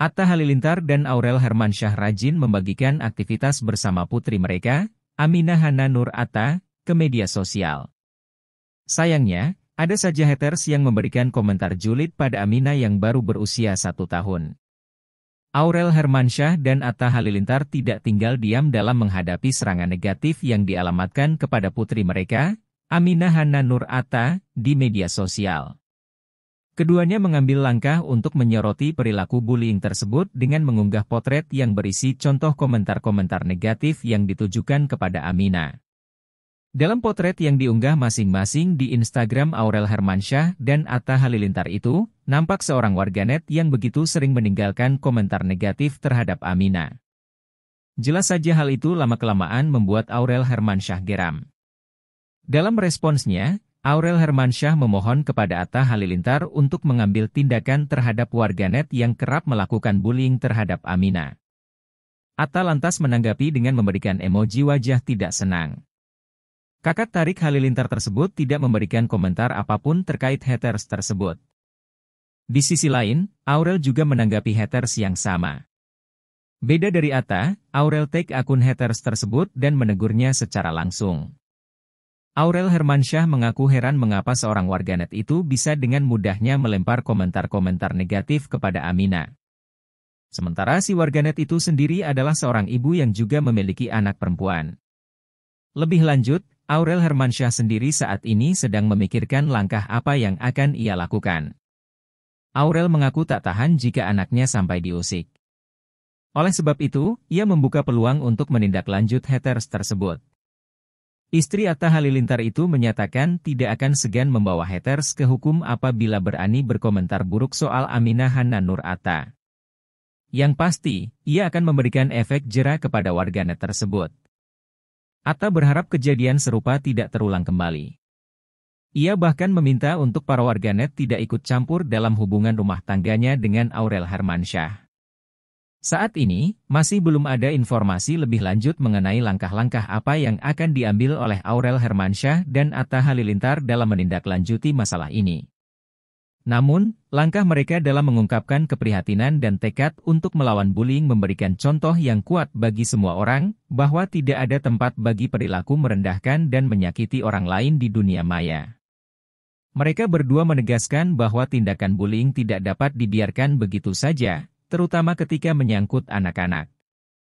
Atta Halilintar dan Aurel Hermansyah rajin membagikan aktivitas bersama putri mereka, Aminah Hana Nur Atta, ke media sosial. Sayangnya, ada saja haters yang memberikan komentar julid pada Aminah yang baru berusia satu tahun. Aurel Hermansyah dan Atta Halilintar tidak tinggal diam dalam menghadapi serangan negatif yang dialamatkan kepada putri mereka, Aminah Hana Nur Atta, di media sosial. Keduanya mengambil langkah untuk menyoroti perilaku bullying tersebut dengan mengunggah potret yang berisi contoh komentar-komentar negatif yang ditujukan kepada Amina. Dalam potret yang diunggah masing-masing di Instagram Aurel Hermansyah dan Atta Halilintar itu, nampak seorang warganet yang begitu sering meninggalkan komentar negatif terhadap Amina. Jelas saja hal itu lama-kelamaan membuat Aurel Hermansyah geram. Dalam responsnya, Aurel Hermansyah memohon kepada Atta Halilintar untuk mengambil tindakan terhadap warganet yang kerap melakukan bullying terhadap Amina. Atta lantas menanggapi dengan memberikan emoji wajah tidak senang. Kakak tarik Halilintar tersebut tidak memberikan komentar apapun terkait haters tersebut. Di sisi lain, Aurel juga menanggapi haters yang sama. Beda dari Atta, Aurel take akun haters tersebut dan menegurnya secara langsung. Aurel Hermansyah mengaku heran mengapa seorang warganet itu bisa dengan mudahnya melempar komentar-komentar negatif kepada Amina. Sementara si warganet itu sendiri adalah seorang ibu yang juga memiliki anak perempuan. Lebih lanjut, Aurel Hermansyah sendiri saat ini sedang memikirkan langkah apa yang akan ia lakukan. Aurel mengaku tak tahan jika anaknya sampai diusik. Oleh sebab itu, ia membuka peluang untuk menindaklanjut haters tersebut. Istri Atta Halilintar itu menyatakan tidak akan segan membawa haters ke hukum apabila berani berkomentar buruk soal Aminah Hanan Nur Atta. Yang pasti, ia akan memberikan efek jera kepada warganet tersebut. Atta berharap kejadian serupa tidak terulang kembali. Ia bahkan meminta untuk para warganet tidak ikut campur dalam hubungan rumah tangganya dengan Aurel Hermansyah. Saat ini, masih belum ada informasi lebih lanjut mengenai langkah-langkah apa yang akan diambil oleh Aurel Hermansyah dan Atta Halilintar dalam menindaklanjuti masalah ini. Namun, langkah mereka dalam mengungkapkan keprihatinan dan tekad untuk melawan bullying memberikan contoh yang kuat bagi semua orang bahwa tidak ada tempat bagi perilaku merendahkan dan menyakiti orang lain di dunia maya. Mereka berdua menegaskan bahwa tindakan bullying tidak dapat dibiarkan begitu saja, terutama ketika menyangkut anak-anak.